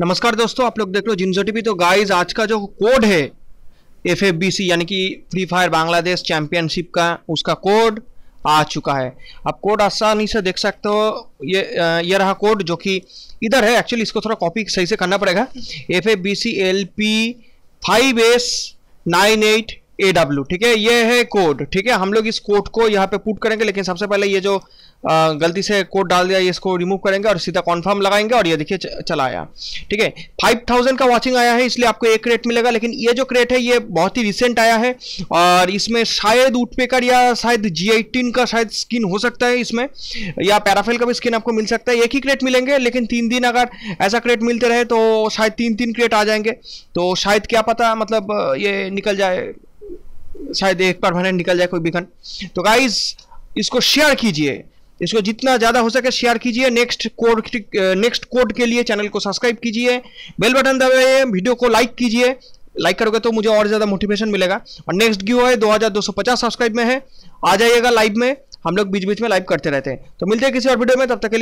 नमस्कार दोस्तों आप लोग देख लो जिनजो टीवी तो गाइस आज का जो कोड है एफ एफ बी सी यानी कि फ्री फायर बांग्लादेश चैंपियनशिप का उसका कोड आ चुका है आप कोड आसानी से देख सकते हो ये ये रहा कोड जो कि इधर है एक्चुअली इसको थोड़ा कॉपी सही से करना पड़ेगा F F B C L P five S nine eight A W ठीक है ये है कोड ठीक है हम लोग इस कोड को यहाँ पे पुट करेंगे लेकिन सबसे पहले ये जो गलती से कोड डाल दिया इसको रिमूव करेंगे और सीधा कॉन्फर्म लगाएंगे और ये देखिए चला आया ठीक है फाइव थाउजेंड का वॉचिंग आया है इसलिए आपको एक क्रेट मिलेगा लेकिन ये जो क्रेट है ये बहुत ही रिसेंट आया है और इसमें शायद उठपेकर या शायद जी एटीन का शायद स्किन हो सकता है इसमें या पैराफेल का भी स्किन आपको मिल सकता है एक ही क्रेट मिलेंगे लेकिन तीन दिन अगर ऐसा क्रेट मिलते रहे तो शायद तीन तीन क्रेट आ जाएंगे तो शायद क्या पता मतलब ये निकल जाए शायद एक परमानेंट निकल जाए कोई बिकन तो गाइज इसको शेयर कीजिए इसको जितना ज़्यादा हो सके शेयर कीजिए नेक्स्ट कोड नेक्स्ट कोड के लिए चैनल को सब्सक्राइब कीजिए बेल बटन दबाइए वीडियो को लाइक कीजिए लाइक करोगे तो मुझे और ज़्यादा मोटिवेशन मिलेगा और नेक्स्ट गिव है 2250 सब्सक्राइब में है आ जाइएगा लाइव में हम लोग बीच बीच में लाइव करते रहते हैं तो मिलते हैं किसी और वीडियो में तब तक के लिए